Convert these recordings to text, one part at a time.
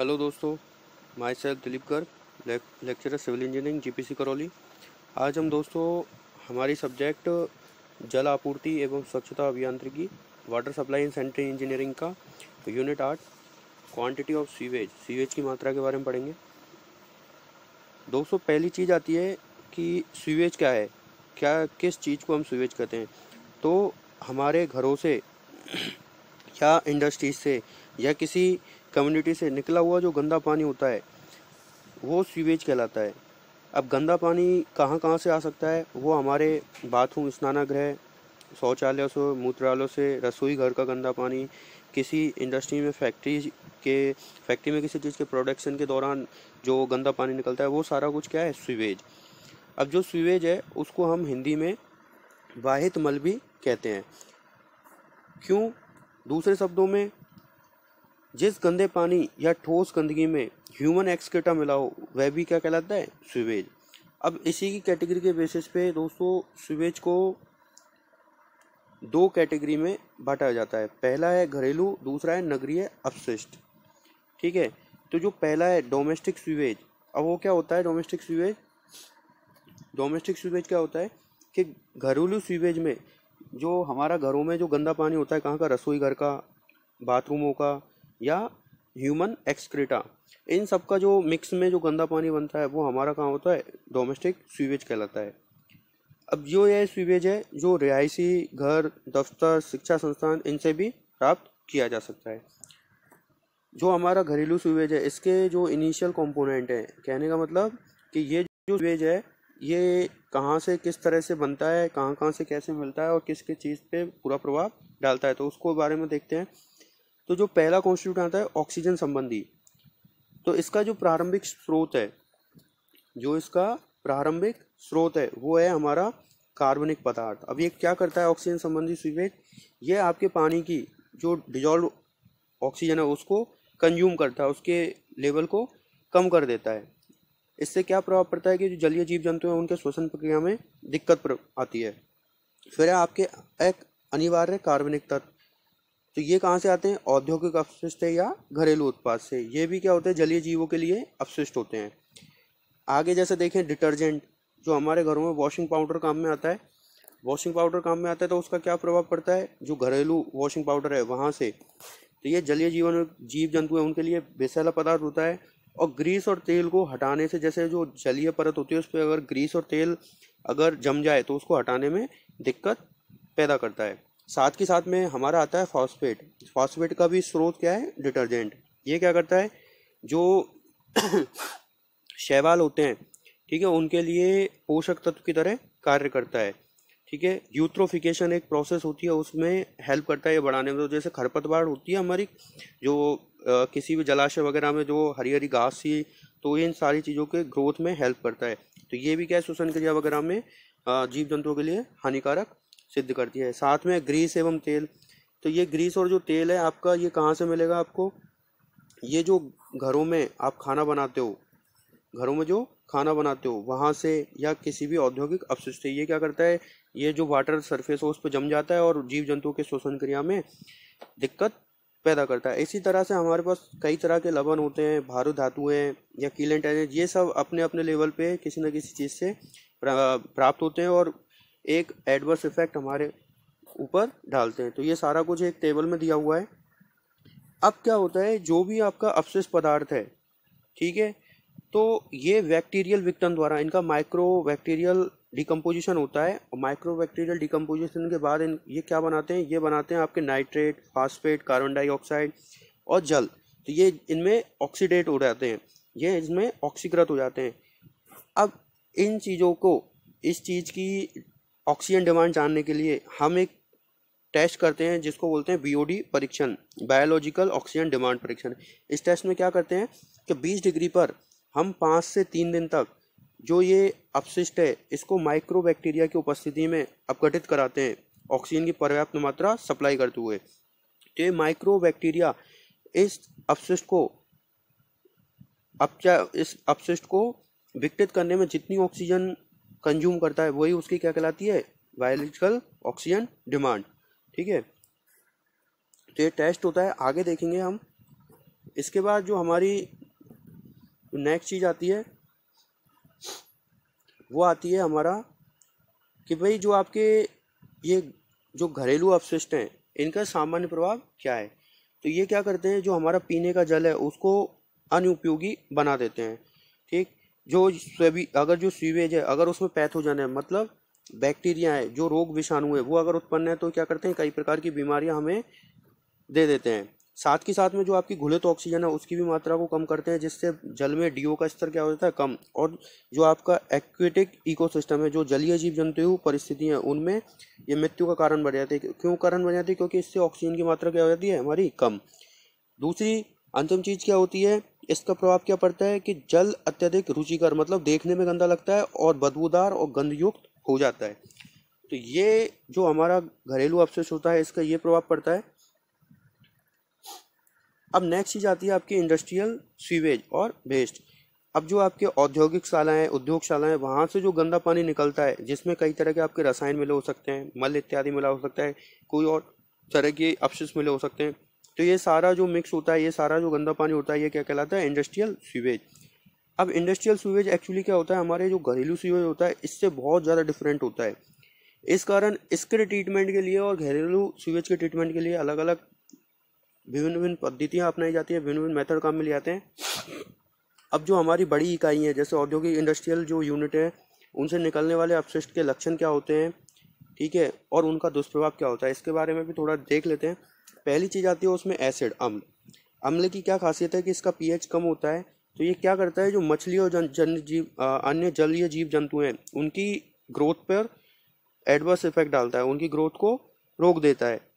hello दोस्तों myself Dilip Garg lecturer civil engineering GPC Karauli आज हम दोस्तों हमारी सब्जेक्ट जल आपूर्ति एवं स्वच्छता अभियांत्रिकी water supply and sanitary engineering का यूनिट आठ क्वांटिटी ऑफ सीवेज सीवेज की मात्रा के बारे में पढ़ेंगे दोस्तों पहली चीज़ आती है कि सीवेज क्या है क्या किस चीज़ को हम सीवेज कहते हैं तो हमारे घरों से या इंडस्ट्रीज से या किसी कम्युनिटी से निकला हुआ जो गंदा पानी होता है वो सीवेज कहलाता है अब गंदा पानी कहाँ कहाँ से आ सकता है वो हमारे बाथरूम स्नानागृह शौचालयों से मूत्रालयों से रसोई घर का गंदा पानी किसी इंडस्ट्री में फैक्ट्री के फैक्ट्री में किसी चीज़ के प्रोडक्शन के दौरान जो गंदा पानी निकलता है वो सारा कुछ क्या है सीवेज अब जो सीवेज है उसको हम हिंदी में वाहित मल भी कहते हैं क्यों दूसरे शब्दों में जिस गंदे पानी या ठोस गंदगी में ह्यूमन एक्सक्रेटा मिला हो वह भी क्या कहलाता है सुवेज अब इसी की कैटेगरी के बेसिस पे दोस्तों सीवेज को दो कैटेगरी में बांटा जाता है पहला है घरेलू दूसरा है नगरीय अपशिष्ट ठीक है तो जो पहला है डोमेस्टिक सीवेज अब वो क्या होता है डोमेस्टिक सीवेज डोमेस्टिक सीवेज क्या होता है कि घरेलू सीवेज में जो हमारा घरों में जो गंदा पानी होता है कहाँ का रसोई घर का बाथरूमों का या ह्यूमन एक्सक्रीटा इन सब का जो मिक्स में जो गंदा पानी बनता है वो हमारा कहाँ होता है डोमेस्टिक सीवेज कहलाता है अब जो यह सीवेज है जो रिहायशी घर दफ्तर शिक्षा संस्थान इनसे भी प्राप्त किया जा सकता है जो हमारा घरेलू सीवेज है इसके जो इनिशियल कंपोनेंट हैं कहने का मतलब कि ये जो सीवेज है ये कहाँ से किस तरह से बनता है कहाँ कहाँ से कैसे मिलता है और किस किस चीज़ पे पूरा प्रभाव डालता है तो उसको बारे में देखते हैं तो जो पहला कॉन्स्टिट्यूट आता है ऑक्सीजन संबंधी तो इसका जो प्रारंभिक स्रोत है जो इसका प्रारंभिक स्रोत है वो है हमारा कार्बनिक पदार्थ अब ये क्या करता है ऑक्सीजन संबंधी सीवेज ये आपके पानी की जो डिजॉल्व ऑक्सीजन है उसको कंज्यूम करता है उसके लेवल को कम कर देता है इससे क्या प्रभाव पड़ता है कि जो जलीय जीव जंतु हैं उनके श्वसन प्रक्रिया में दिक्कत आती है फिर आपके एक अनिवार्य कार्बनिक तत्व तो ये कहाँ से आते हैं औद्योगिक अपशिष्ट है या घरेलू उत्पाद से ये भी क्या होते हैं जलीय जीवों के लिए अपशिष्ट होते हैं आगे जैसे देखें डिटर्जेंट जो हमारे घरों में वॉशिंग पाउडर काम में आता है वॉशिंग पाउडर काम में आता है तो उसका क्या प्रभाव पड़ता है जो घरेलू वॉशिंग पाउडर है वहाँ से तो ये जलीय जीवन जीव जंतु है उनके लिए बेसैला पदार्थ होता है और ग्रीस और तेल को हटाने से जैसे जो जलीय परत होती है उस पर अगर ग्रीस और तेल अगर जम जाए तो उसको हटाने में दिक्कत पैदा करता है साथ के साथ में हमारा आता है फॉस्फेट फॉस्फेट का भी स्रोत क्या है डिटर्जेंट ये क्या करता है जो शैवाल होते हैं ठीक है उनके लिए पोषक तत्व की तरह कार्य करता है ठीक है यूथ्रोफिकेशन एक प्रोसेस होती है उसमें हेल्प करता है ये बढ़ाने में तो जैसे खरपतवार होती है हमारी जो आ, किसी भी जलाशय वगैरह में जो हरी हरी घास सी तो ये इन सारी चीज़ों के ग्रोथ में हेल्प करता है तो ये भी क्या है श्वसन क्रिया वगैरह में जीव जंतुओं के लिए हानिकारक सिद्ध करती है साथ में ग्रीस एवं तेल तो ये ग्रीस और जो तेल है आपका ये कहाँ से मिलेगा आपको ये जो घरों में आप खाना बनाते हो घरों में जो खाना बनाते हो वहाँ से या किसी भी औद्योगिक अपशिष्ट से ये क्या करता है ये जो वाटर सरफेस हो उस पर जम जाता है और जीव जंतुओं के शोषण क्रिया में दिक्कत पैदा करता है इसी तरह से हमारे पास कई तरह के लवण होते हैं भारू धातु हैं या कीलेंट ये सब अपने अपने लेवल पे किसी न किसी चीज़ से प्राप्त होते हैं और एक एडवर्स इफेक्ट हमारे ऊपर डालते हैं तो ये सारा कुछ एक टेबल में दिया हुआ है अब क्या होता है जो भी आपका अपशिष्ट पदार्थ है ठीक है तो ये बैक्टीरियल विक्टन द्वारा इनका माइक्रो बैक्टीरियल डिकम्पोजिशन होता है और माइक्रो बैक्टीरियल डिकम्पोजिशन के बाद इन ये क्या बनाते हैं ये बनाते हैं आपके नाइट्रेट फास्फेट कार्बन डाइऑक्साइड और जल तो ये इनमें ऑक्सीडेट हो जाते हैं ये इसमें ऑक्सीकृत हो जाते हैं अब इन चीज़ों को इस चीज़ की ऑक्सीजन डिमांड जानने के लिए हम एक टेस्ट करते हैं जिसको बोलते हैं बीओडी परीक्षण बायोलॉजिकल ऑक्सीजन डिमांड परीक्षण इस टेस्ट में क्या करते हैं कि 20 डिग्री पर हम पाँच से तीन दिन तक जो ये अपशिष्ट है इसको माइक्रो बैक्टीरिया की उपस्थिति में अपघटित कराते हैं ऑक्सीजन की पर्याप्त मात्रा सप्लाई करते हुए तो ये माइक्रो बैक्टीरिया इस अपशिष्ट को अपचा इस अपशिष्ट को विकटित करने में जितनी ऑक्सीजन कंज्यूम करता है वही उसकी क्या कहलाती है बायोलॉजिकल ऑक्सीजन डिमांड ठीक है तो ये टेस्ट होता है आगे देखेंगे हम इसके बाद जो हमारी नेक्स्ट चीज़ आती है वो आती है हमारा कि भाई जो आपके ये जो घरेलू अपशिष्ट हैं इनका सामान्य प्रभाव क्या है तो ये क्या करते हैं जो हमारा पीने का जल है उसको अनुपयोगी बना देते हैं ठीक जो अगर जो सीवेज है अगर उसमें पैथोजन है मतलब बैक्टीरिया है जो रोग विषाणु है वो अगर उत्पन्न है तो क्या करते हैं कई प्रकार की बीमारियां हमें दे देते हैं साथ के साथ में जो आपकी घुलित तो ऑक्सीजन है उसकी भी मात्रा को कम करते हैं जिससे जल में डीओ का स्तर क्या हो जाता है कम और जो आपका एक्वेटिक इकोसिस्टम है जो जलीय जीव जंतु परिस्थितियाँ हैं उनमें ये मृत्यु का कारण बन जाती है क्यों कारण बन जाती है क्योंकि इससे ऑक्सीजन की मात्रा क्या हो जाती है हमारी कम दूसरी अंतिम चीज़ क्या होती है इसका प्रभाव क्या पड़ता है कि जल अत्यधिक रुचिकर मतलब देखने में गंदा लगता है और बदबूदार और गंधयुक्त हो जाता है तो ये जो हमारा घरेलू अवशेष होता है इसका ये प्रभाव पड़ता है अब नेक्स्ट चीज़ आती है आपकी इंडस्ट्रियल सीवेज और वेस्ट अब जो आपके औद्योगिक शालाएँ उद्योगशालाएँ वहाँ से जो गंदा पानी निकलता है जिसमें कई तरह के आपके रसायन मिले हो सकते हैं मल इत्यादि मिला हो सकता है कोई और तरह के अपशिष्ट मिले हो सकते हैं तो ये सारा जो मिक्स होता है ये सारा जो गंदा पानी होता है ये क्या कहलाता है इंडस्ट्रियल सीवेज अब इंडस्ट्रियल सीवेज एक्चुअली क्या होता है हमारे जो घरेलू सीवेज होता है इससे बहुत ज़्यादा डिफरेंट होता है इस कारण इसके ट्रीटमेंट के लिए और घरेलू सीवेज के ट्रीटमेंट के लिए अलग अलग विभिन्न विभिन्न पद्धतियाँ अपनाई जाती हैं विभिन्न विभिन्न मेथड काम में ले आते हैं अब जो हमारी बड़ी इकाई है जैसे औद्योगिक इंडस्ट्रियल जो यूनिट है उनसे निकलने वाले अपशिष्ट के लक्षण क्या होते हैं ठीक है और उनका दुष्प्रभाव क्या होता है इसके बारे में भी थोड़ा देख लेते हैं पहली चीज़ आती है उसमें एसिड अम्ल अम्ल की क्या खासियत है कि इसका पीएच कम होता है तो ये क्या करता है जो मछली और जन, जन जीव अन्य जलीय जीव जंतु हैं उनकी ग्रोथ पर एडवर्स इफेक्ट डालता है उनकी ग्रोथ को रोक देता है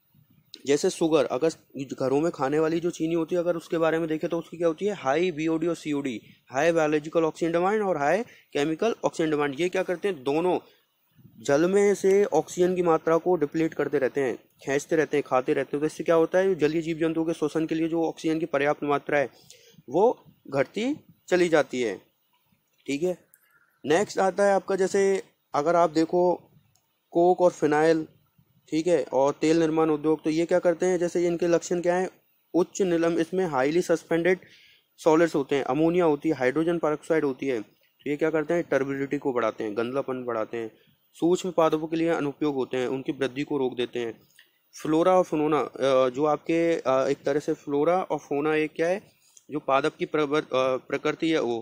जैसे शुगर अगर घरों में खाने वाली जो चीनी होती है अगर उसके बारे में देखें तो उसकी क्या होती है हाई बीओडी और COD high biological oxygen demand और हाई केमिकल ऑक्सीजन डिमांड ये क्या करते हैं दोनों जल में से ऑक्सीजन की मात्रा को डिप्लीट करते रहते हैं खींचते रहते हैं खाते रहते हैं तो इससे क्या होता है जलीय जीव जंतुओं के शोषण के लिए जो ऑक्सीजन की पर्याप्त मात्रा है वो घटती चली जाती है ठीक है नेक्स्ट आता है आपका जैसे अगर आप देखो कोक और फिनाइल ठीक है और तेल निर्माण उद्योग तो ये क्या करते हैं जैसे इनके लक्षण क्या है उच्च निलम इसमें हाईली सस्पेंडेड सॉलिड्स होते हैं अमोनिया होती है हाइड्रोजन परऑक्साइड होती है तो ये क्या करते हैं टर्बिडिटी को बढ़ाते हैं गंदलापन बढ़ाते हैं सूक्ष्म पादपों के लिए अनुपयोग होते हैं उनकी वृद्धि को रोक देते हैं फ्लोरा और फोनोना जो आपके एक तरह से फ्लोरा और फोना ये क्या है जो पादप की प्रकृति है वो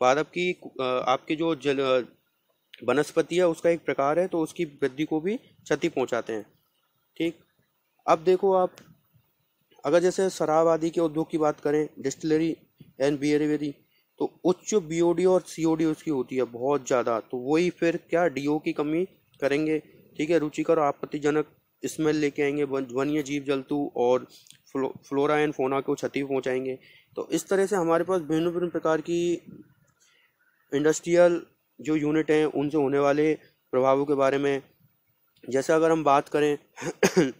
पादप की आपके जो जल वनस्पति है उसका एक प्रकार है तो उसकी वृद्धि को भी क्षति पहुंचाते हैं ठीक अब देखो आप अगर जैसे शराब आदि के उद्योग की बात करें डिस्टिलरी एंड बियरवेरी तो उच्च बीओडी और सीओडी उसकी होती है बहुत ज़्यादा तो वही फिर क्या डीओ की कमी करेंगे ठीक है रुचिकर आपत्तिजनक स्मेल लेके आएंगे वन्य जीव जंतु और फ्लो, फ्लोरा एंड फोना को क्षति पहुंचाएंगे तो इस तरह से हमारे पास भिन्न भिन्न प्रकार की इंडस्ट्रियल जो यूनिट हैं उनसे होने वाले प्रभावों के बारे में जैसे अगर हम बात करें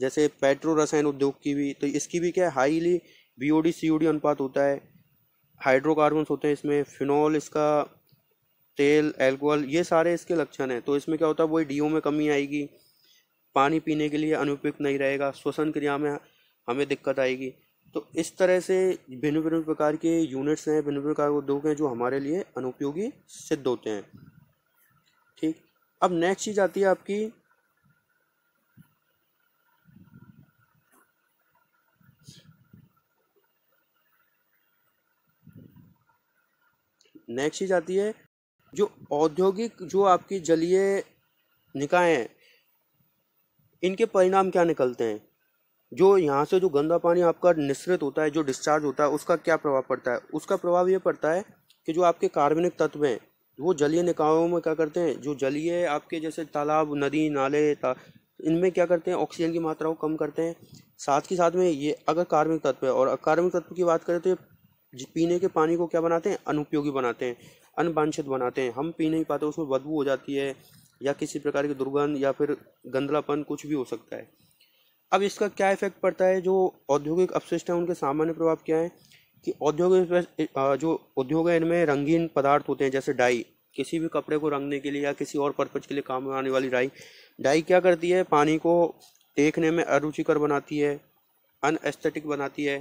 जैसे पेट्रो रसायन उद्योग की भी तो इसकी भी क्या हाईली बी ओ सी अनुपात होता है हाइड्रोकार्बन होते हैं इसमें फिनॉल इसका तेल एल्कोहल ये सारे इसके लक्षण हैं तो इसमें क्या होता है वही डीओ में कमी आएगी पानी पीने के लिए अनुपयुक्त नहीं रहेगा श्वसन क्रिया में हमें दिक्कत आएगी तो इस तरह से भिन्न भिन्न प्रकार के यूनिट्स हैं भिन्न प्रकार के उद्योग हैं जो हमारे लिए अनुपयोगी सिद्ध होते हैं ठीक अब नेक्स्ट चीज़ आती है आपकी नेक्स्ट चीज़ आती है जो औद्योगिक जो आपकी जलीय निकाय हैं इनके परिणाम क्या निकलते हैं जो यहाँ से जो गंदा पानी आपका निश्रित होता है जो डिस्चार्ज होता है उसका क्या प्रभाव पड़ता है उसका प्रभाव ये पड़ता है कि जो आपके कार्बनिक तत्व हैं वो जलीय निकायों में क्या करते हैं जो जलीय आपके जैसे तालाब नदी नाले ता, इनमें क्या करते हैं ऑक्सीजन की मात्रा को कम करते हैं साथ के साथ में ये अगर कार्बनिक तत्व है और अकार्मिक तत्व की बात करें तो ये पीने के पानी को क्या बनाते हैं अनुपयोगी बनाते हैं अनवांछित बनाते हैं हम पी नहीं पाते उसमें बदबू हो जाती है या किसी प्रकार की दुर्गंध या फिर गंदलापन कुछ भी हो सकता है अब इसका क्या इफेक्ट पड़ता है जो औद्योगिक अपशिष्ट हैं उनके सामान्य प्रभाव क्या है कि औद्योगिक जो उद्योग है इनमें रंगीन पदार्थ होते हैं जैसे डाई किसी भी कपड़े को रंगने के लिए या किसी और पर्पज के लिए काम में आने वाली डाई डाई क्या करती है पानी को देखने में अरुचिकर बनाती है अनएस्थेटिक बनाती है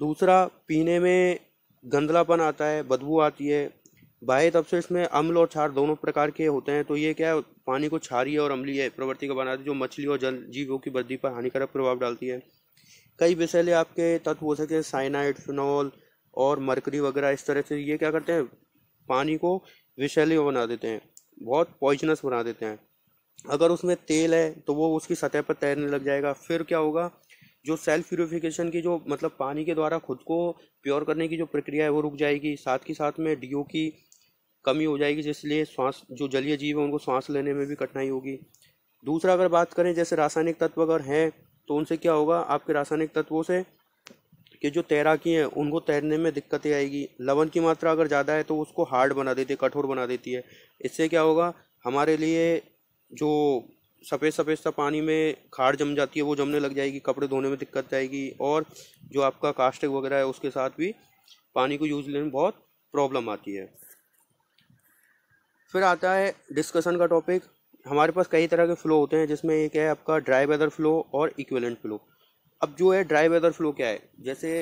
दूसरा पीने में गंदलापन आता है बदबू आती है बाह्य से में अम्ल और क्षार दोनों प्रकार के होते हैं तो ये क्या है पानी को क्षारीय और अम्लीय प्रवृत्ति का बनाती है जो मछली और जल जीवों की वृद्धि पर हानिकारक प्रभाव डालती है कई विषैले आपके तत्व हो सकते हैं साइनाइड फिनॉल और मरकरी वगैरह इस तरह से ये क्या करते हैं पानी को विषैले बना देते हैं बहुत पॉइजनस बना देते हैं अगर उसमें तेल है तो वो उसकी सतह पर तैरने लग जाएगा फिर क्या होगा जो सेल्फ प्योरीफिकेशन की जो मतलब पानी के द्वारा खुद को प्योर करने की जो प्रक्रिया है वो रुक जाएगी साथ ही साथ में डीओ की कमी हो जाएगी जिसलिए श्वास जो जलीय जीव है उनको श्वास लेने में भी कठिनाई होगी दूसरा अगर बात करें जैसे रासायनिक तत्व अगर हैं तो उनसे क्या होगा आपके रासायनिक तत्वों से कि जो तैराकी हैं उनको तैरने में दिक्कतें आएगी लवन की मात्रा अगर ज़्यादा है तो उसको हार्ड बना देती है कठोर बना देती है इससे क्या होगा हमारे लिए जो सफ़ेद सफ़ेद सा पानी में खाड़ जम जाती है वो जमने लग जाएगी कपड़े धोने में दिक्कत जाएगी और जो आपका कास्टिक वगैरह है उसके साथ भी पानी को यूज लेने में बहुत प्रॉब्लम आती है फिर आता है डिस्कशन का टॉपिक हमारे पास कई तरह के फ़्लो होते हैं जिसमें एक है आपका ड्राई वेदर फ़्लो और इक्वलेंट फ़्लो अब जो है ड्राई वेदर फ़्लो क्या है जैसे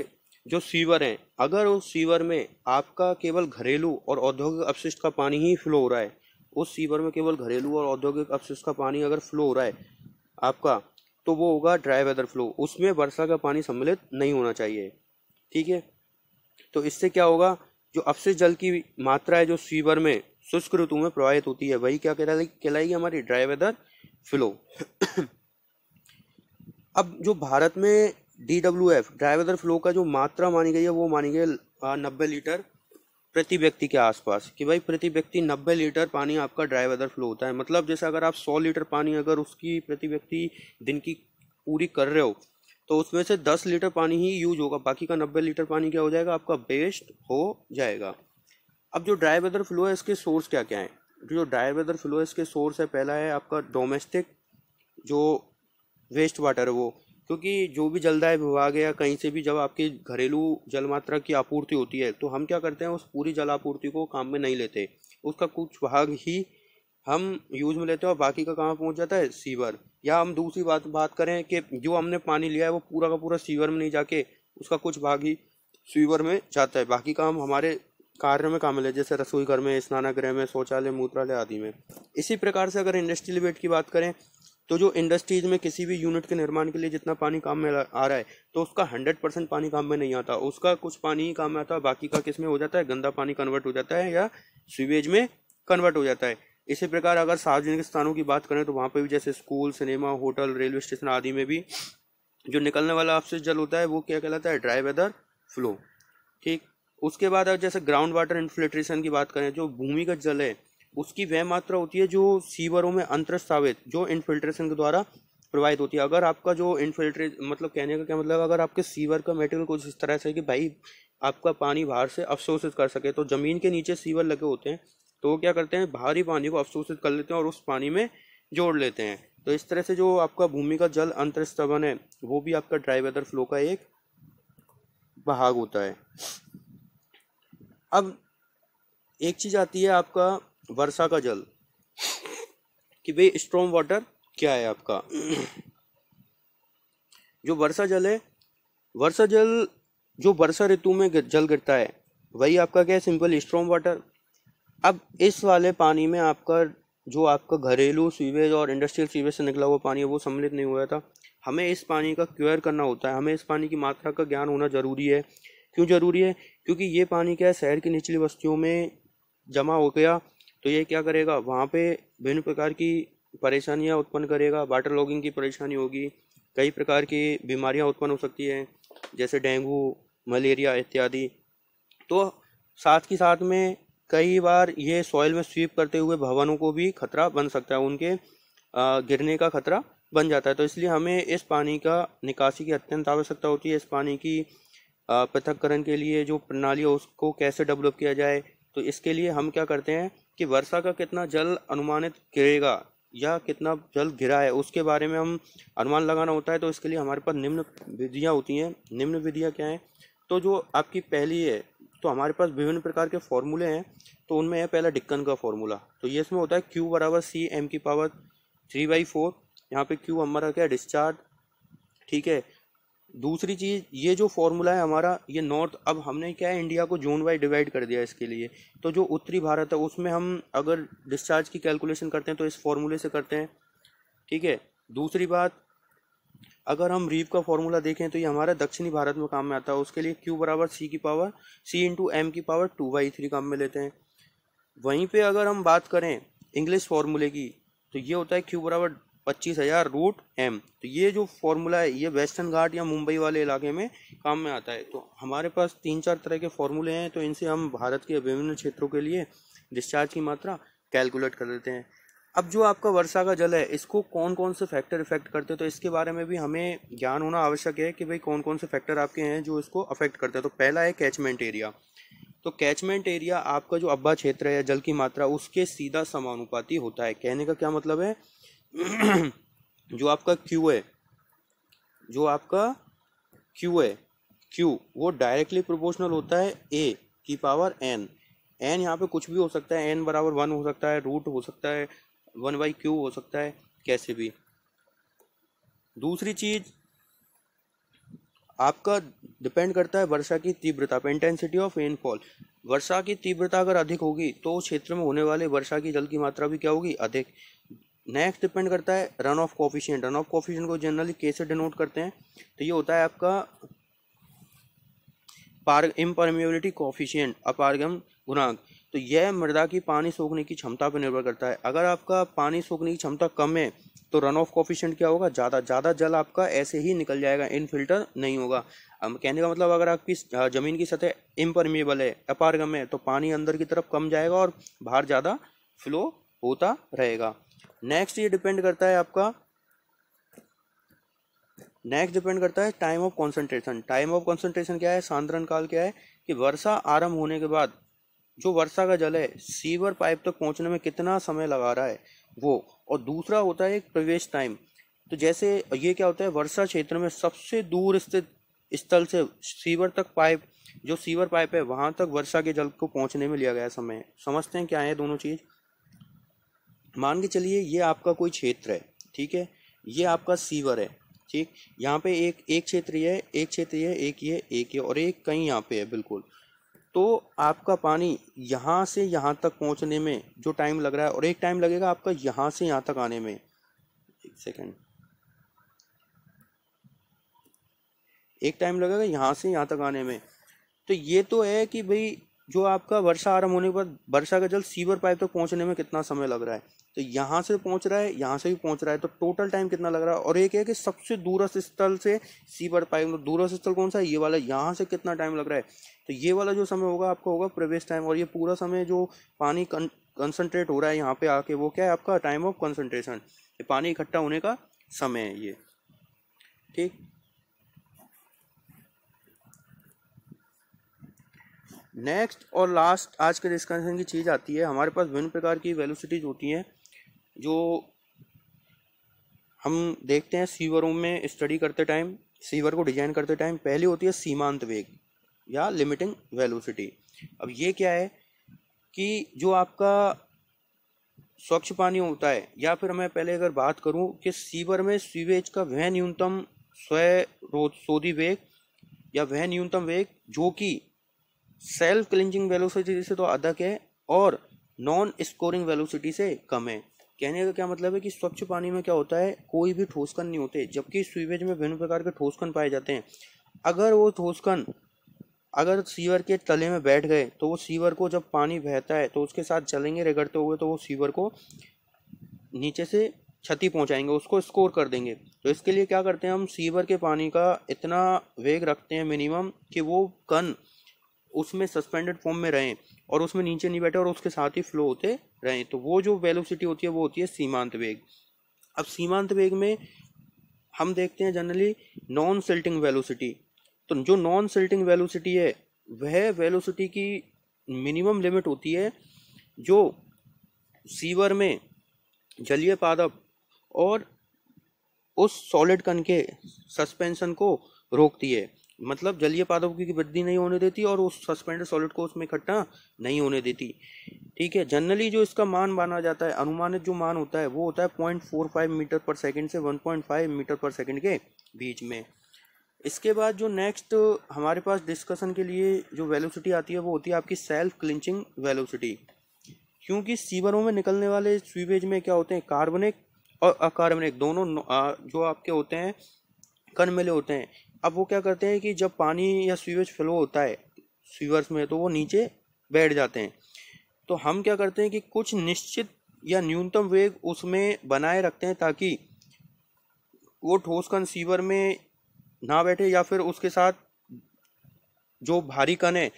जो सीवर हैं अगर उस सीवर में आपका केवल घरेलू और औद्योगिक अपशिष्ट का पानी ही फ्लो हो रहा है उस सीवर में केवल घरेलू और औद्योगिक अपशिष्ट का पानी अगर फ्लो हो रहा है आपका तो वो होगा ड्राई वेदर फ्लो उसमें वर्षा का पानी सम्मिलित नहीं होना चाहिए ठीक है तो इससे क्या होगा जो अपशिष्ट जल की मात्रा है जो सीवर में शुष्क ऋतु में प्रवाहित होती है वही क्या कहलाएगी हमारी ड्राई वेदर फ्लो अब जो भारत में D W F dry weather flow का जो मात्रा मानी गई है वो मानी गई नब्बे लीटर प्रति व्यक्ति के आसपास कि भाई प्रति व्यक्ति 90 लीटर पानी आपका ड्राई वेदर फ्लो होता है मतलब जैसे अगर आप 100 लीटर पानी अगर उसकी प्रति व्यक्ति दिन की पूरी कर रहे हो तो उसमें से 10 लीटर पानी ही यूज होगा बाकी का 90 लीटर पानी क्या हो जाएगा आपका वेस्ट हो जाएगा अब जो ड्राई वेदर फ्लो है इसके सोर्स क्या क्या हैं जो ड्राई वेदर फ्लो है इसके सोर्स है पहला है आपका डोमेस्टिक जो वेस्ट वाटर है वो क्योंकि जो भी जलदाय विभाग है या कहीं से भी जब आपकी घरेलू जल मात्रा की आपूर्ति होती है तो हम क्या करते हैं उस पूरी जल आपूर्ति को काम में नहीं लेते उसका कुछ भाग ही हम यूज में लेते हैं और बाकी का कहाँ पहुँच जाता है सीवर या हम दूसरी बात बात करें कि जो हमने पानी लिया है वो पूरा का पूरा सीवर में नहीं जाके उसका कुछ भाग ही सीवर में जाता है बाकी काम हमारे कार्य में काम ले जैसे रसोई घर में स्नानागृह में शौचालय मूत्रालय आदि में इसी प्रकार से अगर इंडस्ट्रियल वेट की बात करें तो जो इंडस्ट्रीज में किसी भी यूनिट के निर्माण के लिए जितना पानी काम में आ रहा है तो उसका हंड्रेड परसेंट पानी काम में नहीं आता उसका कुछ पानी ही काम में आता है बाकी का किस में हो जाता है गंदा पानी कन्वर्ट हो जाता है या सीवेज में कन्वर्ट हो जाता है इसी प्रकार अगर सार्वजनिक स्थानों की बात करें तो वहाँ पर भी जैसे school cinema hotel railway station आदि में भी जो निकलने वाला आपसे जल होता है वो क्या कहलाता है ड्राई वेदर फ्लो ठीक उसके बाद अगर जैसे ग्राउंड वाटर इन्फिल्ट्रेशन की बात करें जो भूमिगत जल है उसकी वह मात्रा होती है जो सीवरों में अंतरस्तावित जो इनफिल्ट्रेशन के द्वारा प्रोवाइड होती है अगर आपका जो इनफिल्ट्रेट मतलब कहने का क्या मतलब अगर आपके सीवर का मेटेरियल कुछ इस तरह से कि भाई आपका पानी बाहर से अवशोषित कर सके तो ज़मीन के नीचे सीवर लगे होते हैं तो वो क्या करते हैं भारी पानी को अवशोषित कर लेते हैं और उस पानी में जोड़ लेते हैं तो इस तरह से जो आपका भूमि का जल अंतरस्तवन है वो भी आपका ड्राई वेदर फ्लो का एक भाग होता है अब एक चीज़ आती है आपका वर्षा का जल कि भाई स्ट्रॉन्ग वाटर क्या है आपका जो वर्षा जल है वर्षा जल जो वर्षा ऋतु में जल गिरता है वही आपका क्या है सिंपल स्ट्रॉन्ग वाटर अब इस वाले पानी में आपका जो आपका घरेलू सीवेज और इंडस्ट्रियल सीवेज से निकला हुआ पानी है वो सम्मिलित नहीं हुआ था हमें इस पानी का क्योर करना होता है हमें इस पानी की मात्रा का ज्ञान होना ज़रूरी है क्यों ज़रूरी है क्योंकि ये पानी क्या है शहर की निचली बस्तियों में जमा हो गया तो ये क्या करेगा वहाँ पे विभिन्न प्रकार की परेशानियाँ उत्पन्न करेगा वाटर लॉगिंग की परेशानी होगी कई प्रकार की बीमारियाँ उत्पन्न हो सकती हैं जैसे डेंगू मलेरिया इत्यादि तो साथ ही साथ में कई बार ये सॉइल में स्वीप करते हुए भवनों को भी खतरा बन सकता है उनके गिरने का खतरा बन जाता है तो इसलिए हमें इस पानी का निकासी की अत्यंत आवश्यकता होती है इस पानी की पृथककरण के लिए जो प्रणाली है उसको कैसे डेवलप किया जाए तो इसके लिए हम क्या करते हैं कि वर्षा का कितना जल अनुमानित गिरेगा या कितना जल गिरा है उसके बारे में हम अनुमान लगाना होता है तो इसके लिए हमारे पास निम्न विधियाँ होती हैं निम्न विधियाँ क्या हैं तो जो आपकी पहली है तो हमारे पास विभिन्न प्रकार के फॉर्मूले हैं तो उनमें है पहला डिक्कन का फॉर्मूला तो ये इसमें होता है क्यू बराबर सी एम की पावर थ्री बाई फोर यहाँ पे क्यू हमारा क्या डिस्चार्ज ठीक है दूसरी चीज़ ये जो फॉर्मूला है हमारा ये नॉर्थ अब हमने क्या है इंडिया को जोन वाइज डिवाइड कर दिया इसके लिए तो जो उत्तरी भारत है उसमें हम अगर डिस्चार्ज की कैलकुलेशन करते हैं तो इस फॉर्मूले से करते हैं ठीक है दूसरी बात अगर हम रीव का फॉर्मूला देखें तो ये हमारा दक्षिणी भारत में काम में आता है उसके लिए क्यू बराबर सी की पावर सी इंटू एम की पावर टू बाई थ्री काम में लेते हैं वहीं पे अगर हम बात करें इंग्लिश फॉर्मूले की तो ये होता है क्यू बराबर पच्चीस हज़ार रूट एम तो ये जो फार्मूला है ये वेस्टर्न घाट या मुंबई वाले इलाके में काम में आता है तो हमारे पास तीन चार तरह के फॉर्मूले हैं तो इनसे हम भारत के विभिन्न क्षेत्रों के लिए डिस्चार्ज की मात्रा कैलकुलेट कर लेते हैं अब जो आपका वर्षा का जल है इसको कौन कौन से फैक्टर इफेक्ट करते हैं तो इसके बारे में भी हमें ज्ञान होना आवश्यक है कि भाई कौन कौन से फैक्टर आपके हैं जो इसको अफेक्ट करते हैं तो पहला है कैचमेंट एरिया तो कैचमेंट एरिया आपका जो अब्बा क्षेत्र है जल की मात्रा उसके सीधा समानुपाती होता है कहने का क्या मतलब है जो आपका क्यू है जो आपका क्यू है क्यू वो डायरेक्टली प्रोपोर्शनल होता है ए की पावर एन एन यहाँ पे कुछ भी हो सकता है एन बराबर वन हो सकता है रूट हो सकता है वन बाई क्यू हो सकता है कैसे भी दूसरी चीज आपका डिपेंड करता है वर्षा की तीव्रता पे इंटेंसिटी ऑफ रेनफॉल वर्षा की तीव्रता अगर अधिक होगी तो क्षेत्र में होने वाले वर्षा की जल की मात्रा भी क्या होगी अधिक नेक्स्ट डिपेंड करता है run off coefficient run off coefficient को जनरली कैसे डिनोट करते हैं तो ये होता है आपका पार इम्परमेबिलिटी कॉफिशियंट अपारगम गुणांक तो यह मृदा की पानी सोखने की क्षमता पर निर्भर करता है अगर आपका पानी सोखने की क्षमता कम है तो रन ऑफ कॉफिशियंट क्या होगा ज़्यादा ज़्यादा जल आपका ऐसे ही निकल जाएगा इन फिल्टर नहीं होगा अब कहने का मतलब अगर आपकी ज़मीन की सतह इम्परमेबल है अपारगम है तो पानी अंदर की तरफ कम जाएगा और बाहर ज़्यादा फ्लो होता रहेगा नेक्स्ट ये डिपेंड करता है आपका नेक्स्ट डिपेंड करता है time of concentration time of concentration क्या है सांद्रण काल क्या है कि वर्षा आरंभ होने के बाद जो वर्षा का जल है सीवर पाइप तक तो पहुंचने में कितना समय लगा रहा है वो और दूसरा होता है प्रवेश टाइम तो जैसे ये क्या होता है वर्षा क्षेत्र में सबसे दूर स्थित स्थल से सीवर तक पाइप जो सीवर पाइप है वहाँ तक वर्षा के जल को पहुँचने में लिया गया समय समझते हैं क्या है दोनों चीज़ मान के चलिए ये आपका कोई क्षेत्र है ठीक है ये आपका सीवर है ठीक यहाँ पे एक एक क्षेत्र है एक क्षेत्र ये एक ये एक ये और एक कहीं यहाँ पे है बिल्कुल तो आपका पानी यहाँ से यहाँ तक पहुँचने में जो टाइम लग रहा है और एक टाइम लगेगा आपका यहाँ से यहाँ तक आने में एक सेकेंड एक टाइम लगेगा यहाँ से यहाँ तक आने में तो ये तो है कि भाई जो आपका वर्षा आरम्भ होने के बाद वर्षा का जल सीवर पाइप तक तो पहुँचने में कितना समय लग रहा है तो यहाँ से पहुँच रहा है यहाँ से भी पहुँच रहा है तो टोटल टाइम कितना लग रहा है और एक है कि सबसे दूरस्थ स्थल से सीवर पाइप तो दूरस्थ स्थल कौन सा है ये वाला यहाँ से कितना टाइम लग रहा है तो ये वाला जो समय होगा आपका होगा प्रवेश टाइम और ये पूरा समय जो पानी कंसनट्रेट हो रहा है यहाँ पे आके वो क्या है आपका टाइम ऑफ कंसनट्रेशन पानी इकट्ठा होने का समय है ये ठीक नेक्स्ट और लास्ट आज के डिस्कशन की चीज़ आती है हमारे पास विभिन्न प्रकार की वेलोसिटीज होती हैं जो हम देखते हैं सीवरों में स्टडी करते टाइम सीवर को डिजाइन करते टाइम पहली होती है सीमांत वेग या लिमिटिंग वेलोसिटी अब ये क्या है कि जो आपका स्वच्छ पानी होता है या फिर मैं पहले अगर बात करूं कि सीवर में सीवेज का वह न्यूनतम स्वय शोधी वेग या वह न्यूनतम वेग जो कि सेल्फ क्लिंजिंग वेलोसिटी से तो अधिक है और नॉन स्कोरिंग वेलोसिटी से कम है कहने का क्या मतलब है कि स्वच्छ पानी में क्या होता है कोई भी ठोसकन नहीं होते जबकि सीवेज में विभिन्न प्रकार के ठोसकन पाए जाते हैं अगर वो ठोसकन अगर सीवर के तले में बैठ गए तो वो सीवर को जब पानी बहता है तो उसके साथ चलेंगे रगड़ते हुए तो वो सीवर को नीचे से क्षति पहुंचाएंगे उसको स्कोर कर देंगे तो इसके लिए क्या करते हैं हम सीवर के पानी का इतना वेग रखते हैं मिनिमम कि वो कन उसमें सस्पेंडेड फॉर्म में रहें और उसमें नीचे नहीं बैठे और उसके साथ ही फ्लो होते रहें तो वो जो वेलोसिटी होती है वो होती है सीमांत वेग अब सीमांत वेग में हम देखते हैं जनरली नॉन सिल्टिंग वेलोसिटी तो जो नॉन सिल्टिंग वेलोसिटी है वह वेलोसिटी की मिनिमम लिमिट होती है जो सीवर में जलीय पादप और उस सॉलिड कण के सस्पेंशन को रोकती है मतलब जलीय पादपों की वृद्धि नहीं होने देती और उस सस्पेंडेड सॉलिड को उसमें इकट्ठा नहीं होने देती ठीक है जनरली जो इसका मान माना जाता है अनुमानित जो मान होता है वो होता है point four five metre per second से one point five metre per second के बीच में इसके बाद जो नेक्स्ट हमारे पास डिस्कशन के लिए जो वेलोसिटी आती है वो होती है आपकी सेल्फ क्लिंचिंग वेलोसिटी क्योंकि सीवरों में निकलने वाले स्वीवेज में क्या होते हैं कार्बनिक और अकार्बनिक दोनों जो आपके होते हैं कन मिले होते हैं अब वो क्या करते हैं कि जब पानी या सीवेज फ्लो होता है सीवर्स में तो वो नीचे बैठ जाते हैं तो हम क्या करते हैं कि कुछ निश्चित या न्यूनतम वेग उसमें बनाए रखते हैं ताकि वो ठोस कण सीवर में ना बैठे या फिर उसके साथ जो भारी कण है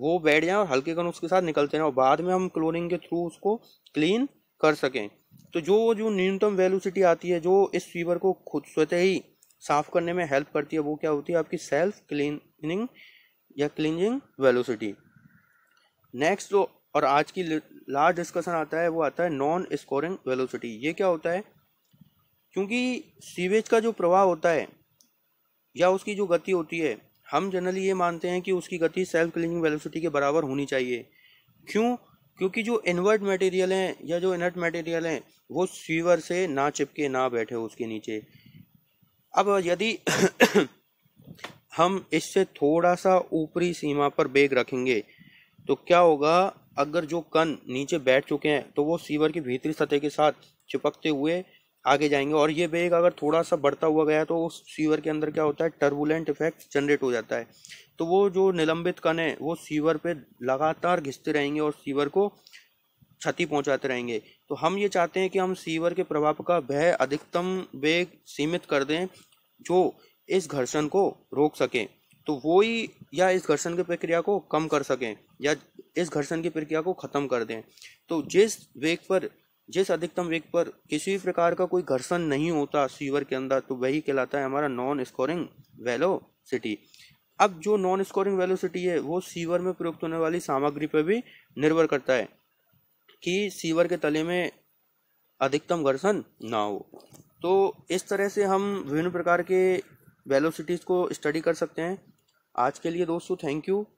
वो बैठ जाए और हल्के कण उसके साथ निकलते हैं और बाद में हम क्लोरिंग के थ्रू उसको क्लीन कर सकें तो जो जो न्यूनतम वेलोसिटी आती है जो इस फीवर को खुद स्वतः ही साफ करने में हेल्प करती है वो क्या होती है आपकी सेल्फ क्लीनिंग या क्लिनिंग वेलोसिटी नेक्स्ट जो और आज की लास्ट डिस्कशन आता है वो आता है नॉन स्कोरिंग वेलोसिटी ये क्या होता है क्योंकि सीवेज का जो प्रवाह होता है या उसकी जो गति होती है हम जनरली ये मानते हैं कि उसकी गति सेल्फ क्लीनिंग वेलोसिटी के बराबर होनी चाहिए क्यों क्योंकि जो इन्वर्ट मटेरियल हैं या जो इनर्ट मटेरियल हैं वो सीवर से ना चिपके ना बैठे उसके नीचे अब यदि हम इससे थोड़ा सा ऊपरी सीमा पर बेग रखेंगे तो क्या होगा अगर जो कण नीचे बैठ चुके हैं तो वो सीवर की भीतरी सतह के साथ चिपकते हुए आगे जाएंगे और ये बेग अगर थोड़ा सा बढ़ता हुआ गया तो उस सीवर के अंदर क्या होता है टर्बुलेंट इफेक्ट जनरेट हो जाता है तो वो जो निलंबित कण है वो सीवर पे लगातार घिसते रहेंगे और सीवर को क्षति पहुंचाते रहेंगे तो हम ये चाहते हैं कि हम सीवर के प्रभाव का वह अधिकतम वेग सीमित कर दें जो इस घर्षण को रोक सकें तो वो ही या इस घर्षण की प्रक्रिया को कम कर सकें या इस घर्षण की प्रक्रिया को ख़त्म कर दें तो जिस वेग पर जिस अधिकतम वेग पर किसी भी प्रकार का कोई घर्षण नहीं होता सीवर के अंदर तो वही कहलाता है हमारा नॉन स्कोरिंग वेलोसिटी अब जो नॉन स्कोरिंग वेलोसिटी है वो सीवर में प्रयुक्त होने वाली सामग्री पर भी निर्भर करता है कि सीवर के तले में अधिकतम घर्षण ना हो तो इस तरह से हम विभिन्न प्रकार के वेलोसिटीज़ को स्टडी कर सकते हैं आज के लिए दोस्तों थैंक यू